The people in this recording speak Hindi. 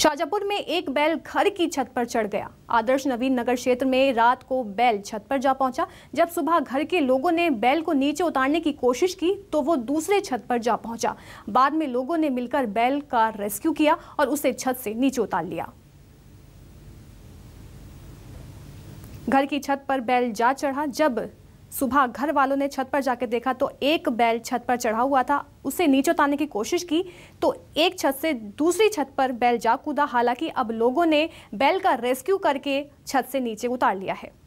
शाजापुर में एक बैल घर की छत पर चढ़ गया आदर्श नवीन नगर क्षेत्र में रात को बैल छत पर जा पहुंचा जब सुबह घर के लोगों ने बैल को नीचे उतारने की कोशिश की तो वो दूसरे छत पर जा पहुंचा बाद में लोगों ने मिलकर बैल का रेस्क्यू किया और उसे छत से नीचे उतार लिया घर की छत पर बैल जा चढ़ा जब सुबह घर वालों ने छत पर जाकर देखा तो एक बैल छत पर चढ़ा हुआ था उसे नीचे उतारने की कोशिश की तो एक छत से दूसरी छत पर बैल जा कूदा हालांकि अब लोगों ने बैल का रेस्क्यू करके छत से नीचे उतार लिया है